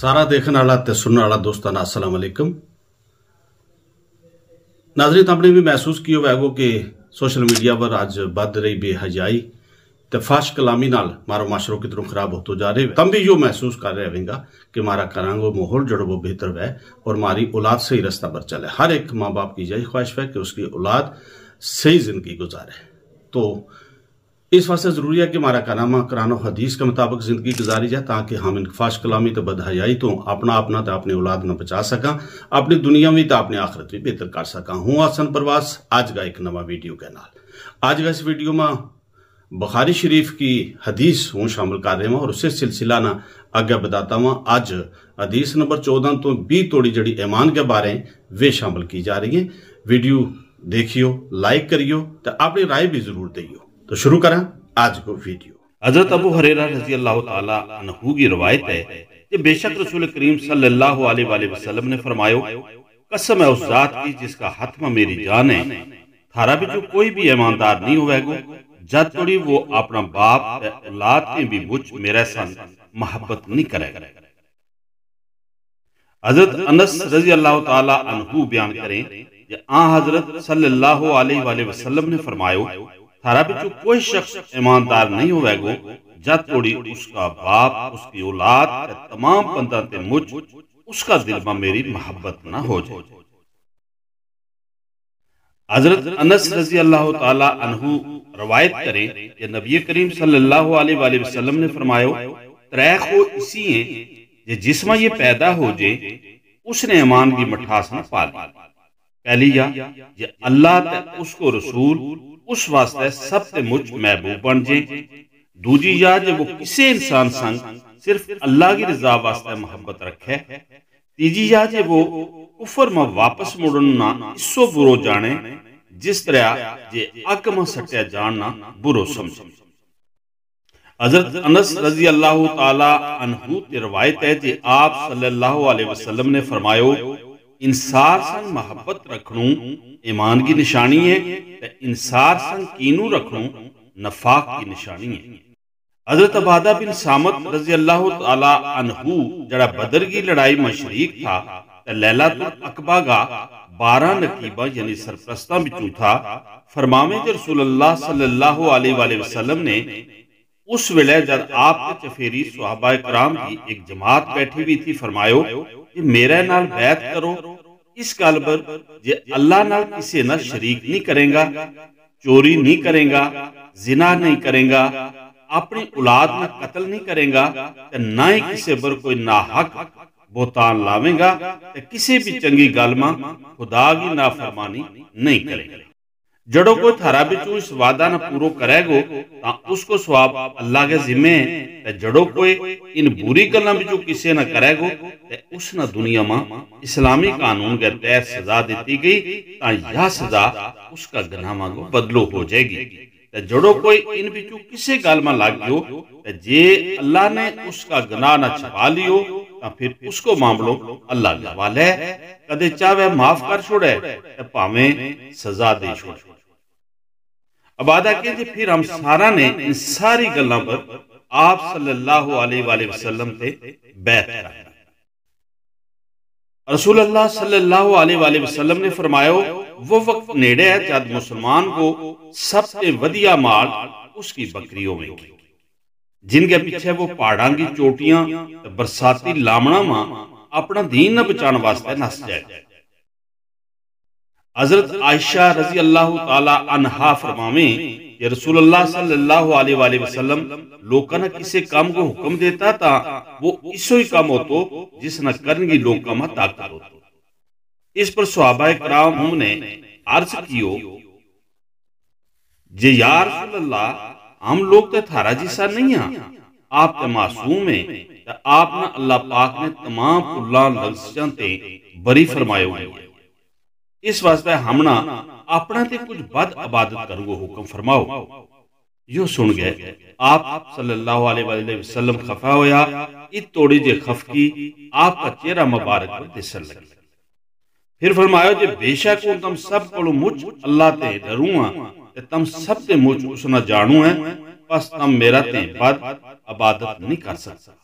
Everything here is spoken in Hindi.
सारा देखने वाला तो सुनने वाला दोस्तान ਨੂੰ ਅਸਲਾਮ ਅਲੈਕਮ भी महसूस की होगा कि सोशल मीडिया पर अज बद रही बेहजाई तो फाश कलामी मारो माशरों कितनों खराब होते जा रहे तम भी यो महसूस कर रहे होगा कि मारा वो माहौल जोड़ो वो बेहतर है और मारी औलाद सही रस्ता पर चले हर एक माँ बाप की यही ख्वाहिश है कि उसकी औलाद सही जिंदगी गुजारे तो इस वास्ते जरूरी है कि हमारा कानामा करानो हदीस के मुताबिक जिंदगी गुजारी जाए ताकि हम इन फाश कलामी तो बधाई तो अपना अपना तो अपनी औलाद न बचा सका अपनी दुनिया भी तो अपनी आखरत भी बेहतर कर सका हूँ आसन प्रवास आज का एक नवा वीडियो के नाल आज का इस वीडियो में बुखारी शरीफ की हदीस हूँ शामिल कर रहे हूँ और उसे सिलसिला ना आगे बताता हूँ आज हदीस नंबर चौदह तो भी थोड़ी जड़ी ईमान के बारे वे शामिल की जा रही है वीडियो देखियो लाइक करियो तो अपनी राय भी जरूर दियो तो शुरू करें आज को वीडियो हजरत अबू हरेरा रजी अल्लाह तहू की रवायत है कि बेशक रसूल करीम सल्लल्लाहु अलैहि वसल्लम ने फरमायो कसम है उस जात की जिसका हाथ में मेरी जान है थारा भी जो कोई भी ईमानदार नहीं होगा जब तोड़ी वो अपना बाप औलाद के भी मुझ मेरे सन मोहब्बत नहीं करेगा हजरत अनस रजी अल्लाह तहू बयान करें आ हजरत सल्लल्लाहु अलैहि वसल्लम ने फरमायो थारा बिचू कोई शख्स ईमानदार नहीं होवेगो जब तोड़ी उसका बाप उसकी औलाद तमाम बंदा ते मुझ उसका दिल में मेरी मोहब्बत ना हो जाए हजरत अनस रजी अल्लाह तआला अनहु रवायत करें कि नबी करीम सल्लल्लाहु अलैहि वसल्लम ने फरमायो त्रै खो इसी है जे जिसमा ये पैदा हो जे उसने ईमान की मिठास ना पा ली पहली या जे अल्लाह ते उसको रसूल उस वास्ते सब ते मुझ महबूब बन जे दूजी या जे वो ਕਿਸੇ इंसान संग सिर्फ अल्लाह की रजा वास्ते मोहब्बत रखे तीजी या जे वो कुफर में वापस मुड़न ना इसो बुरो जाने जिस तरह जे अक में सटिया जान ना बुरो समझे हजरत अनस रजी अल्लाह तआला अनहु ते रिवायत है जे आप सल्लल्लाहु अलैहि वसल्लम ने फरमायो इंसार संग मोहब्बत रखनू ईमान की निशानी है तो इंसार संग कीनू रखनू नफाक की निशानी है हजरत अबादा बिन सामत रजी अल्लाह तआला अनहु जड़ा बदर की लड़ाई में शरीक था ते लैला तो अकबा का बारह नकीबा यानी सरप्रस्ता बिचू था फरमावे रसूल अल्लाह सल्लल्लाहु अलैहि वसल्लम ने उस वेले जब आप चफेरी सहाबा कराम की एक जमात बैठी हुई थी फरमायो कि मेरे नाल बैत करो इस गल पर जे अल्लाह नाल किसी ना शरीक नहीं करेगा चोरी नहीं करेगा जिना नहीं करेगा अपनी औलाद में कत्ल नहीं करेगा ते ना ही किसी पर कोई ना हक बोतान लावेगा ते किसी भी चंगी गल में खुदा की नाफरमानी नहीं करेगा जड़ो कोई थारा बिचू इस वादा ना पूरो करेगो ता उसको स्वाब अल्लाह के जिम्मे ते जड़ो कोई इन बुरी गलों बिचू किसे ना करेगो ते उस ना दुनिया मा इस्लामी कानून के तहत सजा दी गई ता यह सजा उसका गनामा को बदलो हो जाएगी ते जड़ो कोई इन बिचू किसे गल मा लाग गयो ते जे अल्लाह ने उसका गनाह ना छिपा लियो ता फिर उसको मामलो अल्लाह के हवाले कदे ਕਦੇ माफ कर छोड़े ते भावे सजा दे छोड़े अब वादा कीजिए फिर हम सारा ने इन सारी गलों पर आप सल्लल्लाहु अलैहि वसल्लम से बैत रसूल अल्लाह सल्लल्लाहु अलैहि वसल्लम ने फरमायो वो वक्त नेड़े है जब मुसलमान को सबसे वधिया माल उसकी बकरियों में जिनके पीछे वो पहाड़ा की चोटियां बरसाती लामणा मां अपना दीन न बचाने वास्ते नस जाए हजरत आयशा रजी अल्लाह तहा फरमावे कि सल्लल्लाहु वसल्लम किसे काम को हुक्म देता था वो इसो ही काम इस पर ने अर्ज कियो जे यार सल्लल्लाह हम लोग तो थारा जिसा नहीं आप तो मासूम अल्लाह पाक ने तमाम ते बरी फरमाए हुए इस वास्ते हमना अपना ते कुछ बद इबादत करूंगा हुक्म फरमाओ यो सुन गए आप सल्लल्लाहु अलैहि वसल्लम खफा होया इत तोड़ी जे खफकी आपका चेहरा मुबारक पर दिसन लगी फिर फरमायो जे बेशक हूं तुम सब को मुझ अल्लाह ते डरू ते तुम सब ते मुझ उसना जानू है बस तुम मेरा ते बद इबादत नहीं कर सकता